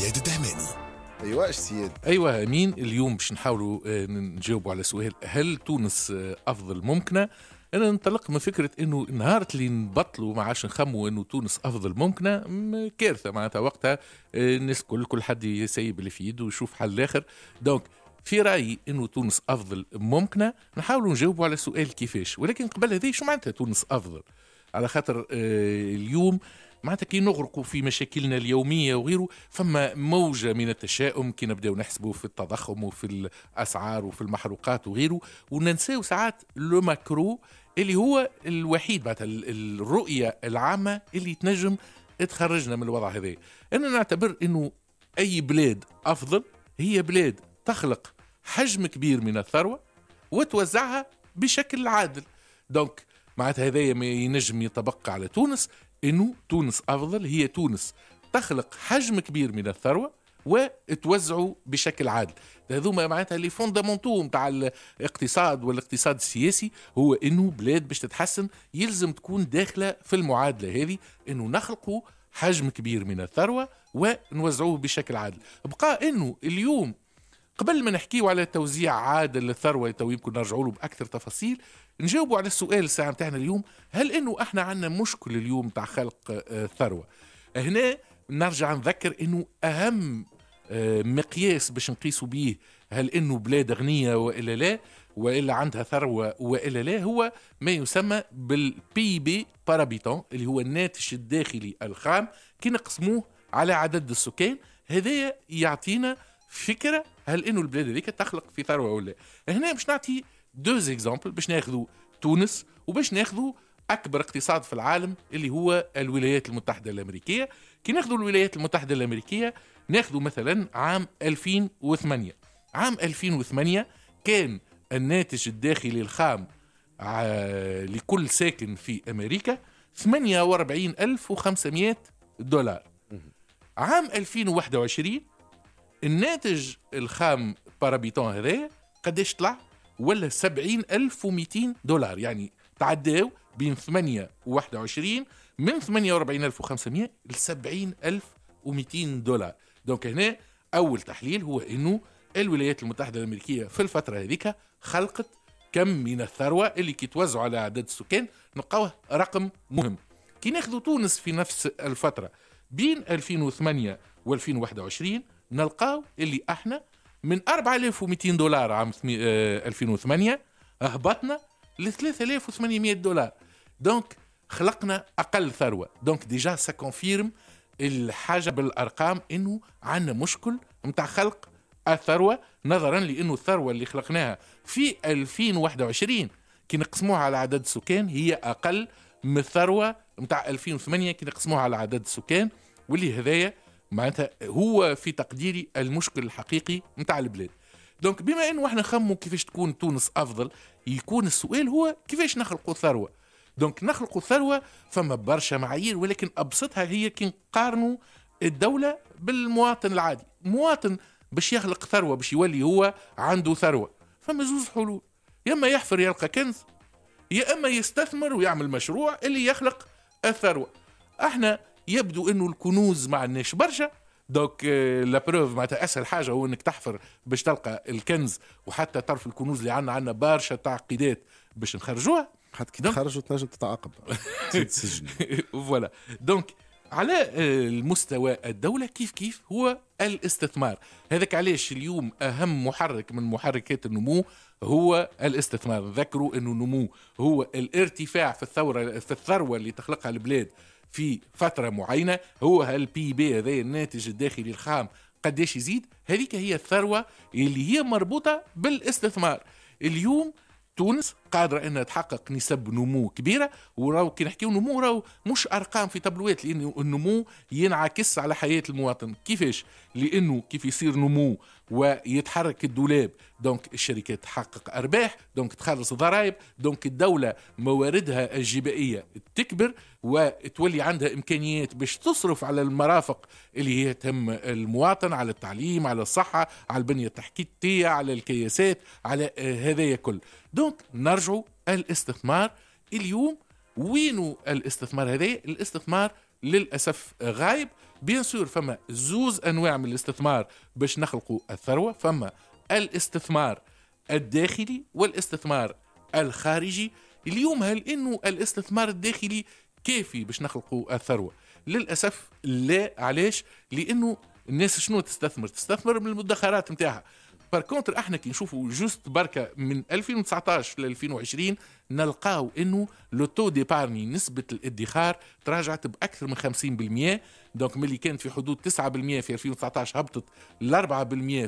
سياد الدهماني ايوا اش سياد ايوا امين اليوم باش نحاولوا آه، نجاوبوا على سؤال هل تونس آه، افضل ممكنه انا ننطلق من فكره انه نهار اللي نبطلوا ما عادش نخموا انه تونس افضل ممكنه كارثه معناتها وقتها آه، الناس كل كل حد يسيب اللي في يده ويشوف حل اخر دونك في رايي انه تونس افضل ممكنه نحاولوا نجاوبوا على سؤال كيفاش ولكن قبل هذه شو معناتها تونس افضل على خاطر اليوم معناتها كي نغرقوا في مشاكلنا اليوميه وغيره فما موجه من التشاؤم كي نبداو نحسبوا في التضخم وفي الاسعار وفي المحروقات وغيره وننساو ساعات لو ماكرو اللي هو الوحيد معناتها الرؤيه العامه اللي تنجم تخرجنا من الوضع هذا انا نعتبر انه اي بلاد افضل هي بلاد تخلق حجم كبير من الثروه وتوزعها بشكل عادل دونك معناتها هذايا ما ينجم يتبقى على تونس انه تونس افضل هي تونس تخلق حجم كبير من الثروه وتوزعوا بشكل عادل هذوما معناتها لي فوندامونتو نتاع الاقتصاد والاقتصاد السياسي هو انه بلاد باش تتحسن يلزم تكون داخله في المعادله هذه انه نخلقوا حجم كبير من الثروه ونوزعوه بشكل عادل بقى انه اليوم قبل ما نحكيو على توزيع عادل للثروه تو يمكن نرجعوا له باكثر تفاصيل نجاوبوا على السؤال الساعه نتاعنا اليوم هل انه احنا عندنا مشكل اليوم تاع خلق آه، ثروه هنا نرجع نذكر انه اهم آه، مقياس باش نقيسوا به هل انه بلاد غنيه والا لا والا عندها ثروه والا لا هو ما يسمى بالبي بي بارابيتون اللي هو الناتج الداخلي الخام كي نقسموه على عدد السكان هذا يعطينا فكره هل انه البلاد هذيك تخلق في ثروه ولا هنا باش نعطي دوز اكزامبل باش ناخذوا تونس وباش ناخذوا اكبر اقتصاد في العالم اللي هو الولايات المتحده الامريكيه كي ناخذوا الولايات المتحده الامريكيه ناخذوا مثلا عام 2008 عام 2008 كان الناتج الداخلي الخام لكل ساكن في امريكا 48500 دولار عام 2021 الناتج الخام بارابيتون هذا قداش طلع ولا 70200 دولار يعني تعداو بين 8 و21 من 48500 ل 70200 دولار دونك هنا اول تحليل هو انه الولايات المتحده الامريكيه في الفتره هذيك خلقت كم من الثروه اللي كي توزعوا على عدد السكان نلقاوه رقم مهم كي ناخذوا تونس في نفس الفتره بين 2008 و 2021 نلقاو اللي احنا من 4200 دولار عام 2008 آه، هبطنا ل 3800 دولار دونك خلقنا اقل ثروه دونك ديجا سا كونفيرم الحاجه بالارقام انه عندنا مشكل نتاع خلق الثروه نظرا لانه الثروه اللي خلقناها في 2021 كي نقسموها على عدد السكان هي اقل من الثروه نتاع 2008 كي نقسموها على عدد السكان واللي هذايا معناتها هو في تقديري المشكل الحقيقي نتاع البلاد دونك بما انه احنا نخمو كيفاش تكون تونس افضل يكون السؤال هو كيفاش نخلقوا ثروه دونك نخلقوا ثروه فما برشا معايير ولكن ابسطها هي كي نقارنوا الدوله بالمواطن العادي مواطن باش يخلق ثروه باش يولي هو عنده ثروه فما زوز حلول يا اما يحفر يلقى كنز يا اما يستثمر ويعمل مشروع اللي يخلق الثروه احنا يبدو انه الكنوز ما عندناش برشا دوك آه، لابروف معناتها اسهل حاجه هو انك تحفر باش تلقى الكنز وحتى طرف الكنوز اللي عندنا عندنا برشا تعقيدات باش نخرجوها حتى كي تخرج وتنجم تتعاقب تسجن فوالا دونك على آه، المستوى الدولة كيف كيف هو الاستثمار هذاك علاش اليوم أهم محرك من محركات النمو هو الاستثمار ذكروا أنه النمو هو الارتفاع في الثورة في الثروة اللي تخلقها البلاد في فتره معينه هو هالبي بي هذا الناتج الداخلي الخام قديش يزيد هذيك هي الثروه اللي هي مربوطه بالاستثمار اليوم تونس قادره انها تحقق نسب نمو كبيره وراو كي نحكيو نمو راو مش ارقام في تبلوات لان النمو ينعكس على حياه المواطن كيفاش لانه كيف يصير نمو ويتحرك الدولاب دونك الشركات تحقق ارباح دونك تخلص ضرائب دونك الدوله مواردها الجبائيه تكبر وتولي عندها امكانيات باش تصرف على المرافق اللي هي تهم المواطن على التعليم على الصحه على البنيه التحتيه على الكياسات على آه، هذايا كل دونك نرجع نرجعوا الاستثمار اليوم وينو الاستثمار هذا الاستثمار للاسف غايب بيان سور فما زوز انواع من الاستثمار باش نخلقوا الثروه فما الاستثمار الداخلي والاستثمار الخارجي اليوم هل انه الاستثمار الداخلي كافي باش نخلقوا الثروه للاسف لا علاش لانه الناس شنو تستثمر تستثمر من المدخرات نتاعها بار كونتر احنا كي نشوفوا جوست بركه من 2019 ل 2020 نلقاو انه لو تو ديبارني نسبه الادخار تراجعت باكثر من 50% دونك ملي كانت في حدود 9% في 2019 هبطت ل 4%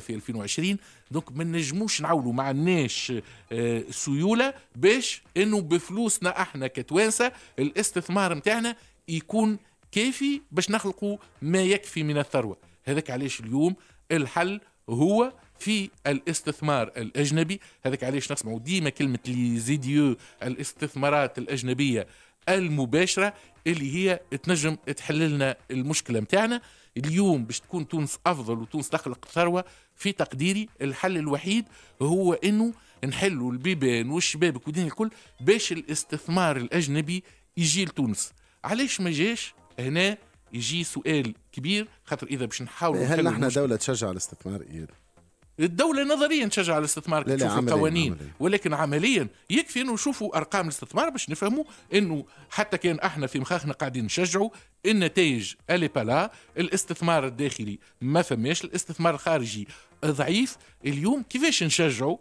في 2020 دونك ما نجموش نعولوا ما عندناش آه، سيوله باش انه بفلوسنا احنا كتوانسه الاستثمار نتاعنا يكون كافي باش نخلقوا ما يكفي من الثروه هذاك علاش اليوم الحل هو في الاستثمار الاجنبي هذاك علاش نسمعوا ديما كلمه لي زيديو الاستثمارات الاجنبيه المباشره اللي هي تنجم تحل لنا المشكله نتاعنا اليوم باش تكون تونس افضل وتونس تخلق ثروه في تقديري الحل الوحيد هو انه نحلوا البيبان والشبابك والدين الكل باش الاستثمار الاجنبي يجي لتونس علاش ما جاش هنا يجي سؤال كبير خاطر اذا باش نحاولوا هل نحن دوله تشجع الاستثمار اياد الدولة نظريا تشجع الاستثمار لا تشوف القوانين عملياً. ولكن عمليا يكفي انه نشوفوا ارقام الاستثمار باش نفهموا انه حتى كان احنا في مخاخنا قاعدين نشجعوا النتائج الي بالا الاستثمار الداخلي ما فماش الاستثمار الخارجي ضعيف اليوم كيفاش نشجعوا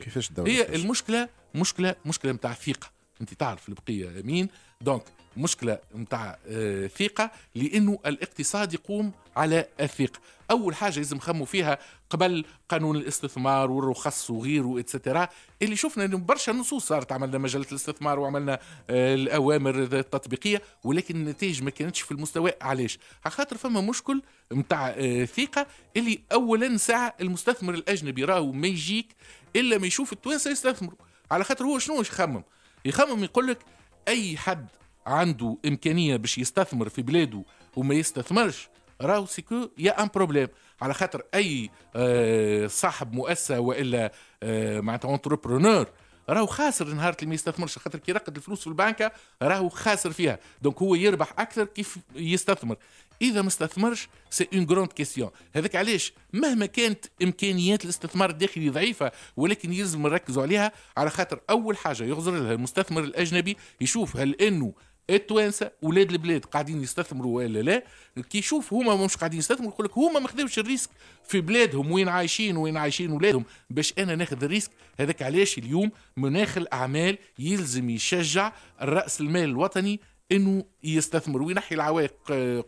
كيفاش الدولة هي المشكلة مشكلة مشكلة نتاع ثقة انت تعرف البقيه مين دونك مشكله نتاع آه، ثقه لانه الاقتصاد يقوم على الثقه اول حاجه لازم نخموا فيها قبل قانون الاستثمار والرخص وغيره اتسترا اللي شفنا انه برشا نصوص صارت عملنا مجله الاستثمار وعملنا آه، الاوامر التطبيقيه ولكن النتائج ما كانتش في المستوى علاش على خاطر فما مشكل نتاع آه، ثقه اللي اولا ساعه المستثمر الاجنبي راهو ما يجيك الا ما يشوف التوانسه يستثمروا على خاطر هو شنو يخمم يخمم يقول لك اي حد عنده امكانيه باش يستثمر في بلاده وما يستثمرش راهو سيكو يا ان بروبليم على خاطر اي آه، صاحب مؤسسه والا آه، معناتها انتربرونور راهو خاسر نهار اللي ما يستثمرش خاطر كي رقد الفلوس في البنكة راهو خاسر فيها دونك هو يربح اكثر كيف يستثمر اذا ما استثمرش سي اون غروند كيسيون هذاك علاش مهما كانت امكانيات الاستثمار الداخلي ضعيفه ولكن يلزم نركزوا عليها على خاطر اول حاجه يغزر لها المستثمر الاجنبي يشوف هل انه التوانسه ولاد البلاد قاعدين يستثمروا ولا لا كي يشوف هما مش قاعدين يستثمروا يقول لك هما ما خذوش الريسك في بلادهم وين عايشين وين عايشين ولادهم باش انا ناخذ الريسك هذاك علاش اليوم مناخ الاعمال يلزم يشجع راس المال الوطني انه يستثمر وينحي العوائق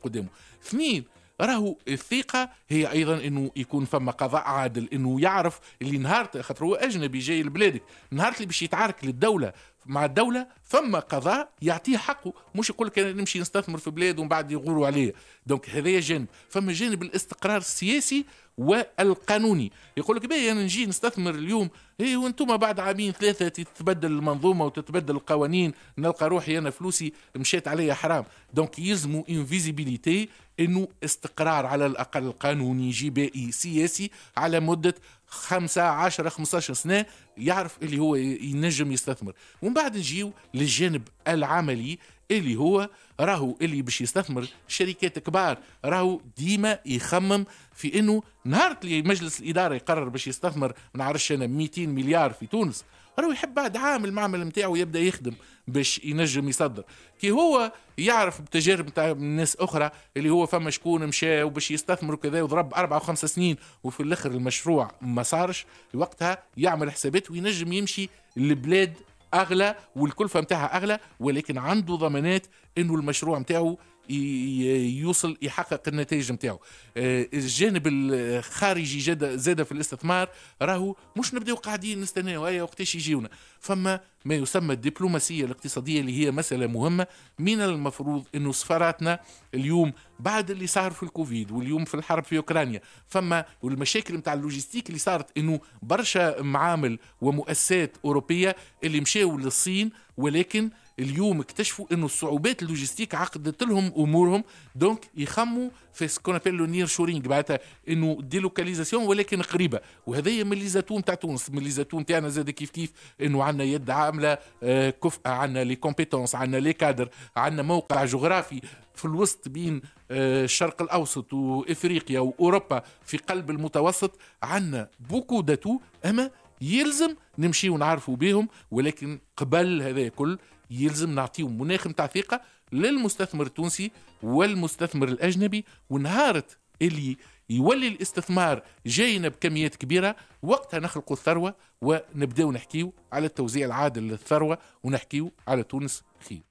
قدامه اثنين راهو الثقه هي ايضا انه يكون فما قضاء عادل انه يعرف اللي نهار خاطر هو اجنبي جاي لبلادك نهار اللي باش يتعارك للدوله مع الدوله فما قضاء يعطيه حقه مش يقول لك انا نمشي نستثمر في بلاد ومن بعد يغوروا عليه دونك هذا جانب فما جانب الاستقرار السياسي والقانوني يقول لك باهي انا نجي نستثمر اليوم اي وانتم بعد عامين ثلاثه تتبدل المنظومه وتتبدل القوانين نلقى روحي انا فلوسي مشيت عليا حرام دونك يلزموا انفيزيبيليتي انه استقرار على الاقل قانوني جبائي سياسي على مده خمسة خمسة 15 سنة يعرف اللي هو ينجم يستثمر ومن بعد نجيو للجانب العملي اللي هو راهو اللي باش يستثمر شركات كبار راهو ديما يخمم في انه نهار اللي مجلس الاداره يقرر باش يستثمر من عرش انا 200 مليار في تونس راهو يحب بعد عام المعمل نتاعو يبدا يخدم باش ينجم يصدر كي هو يعرف بتجارب نتاع ناس اخرى اللي هو فما شكون مشى وباش يستثمر وكذا وضرب اربع وخمس سنين وفي الاخر المشروع ما صارش وقتها يعمل حسابات وينجم يمشي لبلاد اغلى والكلفه متاعها اغلى ولكن عنده ضمانات انه المشروع متاعه يوصل يحقق النتائج نتاعو آه، الجانب الخارجي جدا زاد في الاستثمار راهو مش نبداو قاعدين نستناو اي أيوة، وقتاش يجيونا فما ما يسمى الدبلوماسيه الاقتصاديه اللي هي مساله مهمه من المفروض انه سفاراتنا اليوم بعد اللي صار في الكوفيد واليوم في الحرب في اوكرانيا فما والمشاكل نتاع اللوجيستيك اللي صارت انه برشا معامل ومؤسسات اوروبيه اللي مشاو للصين ولكن اليوم اكتشفوا انه الصعوبات اللوجستيك عقدت لهم امورهم دونك يخموا في سكون ابيل نير شورينغ معناتها انه ديلوكاليزاسيون ولكن قريبه وهذه من لي تاع تونس من لي تاعنا زاد كيف كيف انه عندنا يد عامله آه، كفء عندنا لي كومبيتونس عندنا لي كادر عندنا موقع جغرافي في الوسط بين آه، الشرق الاوسط وافريقيا واوروبا في قلب المتوسط عندنا بوكو داتو اما يلزم نمشيو نعرفوا بهم ولكن قبل هذا كل يلزم نعطيو مناخ نتاع ثقه للمستثمر التونسي والمستثمر الاجنبي ونهارت اللي يولي الاستثمار جاينا بكميات كبيره وقتها نخلقوا الثروه ونبداو نحكيو على التوزيع العادل للثروه ونحكيو على تونس خير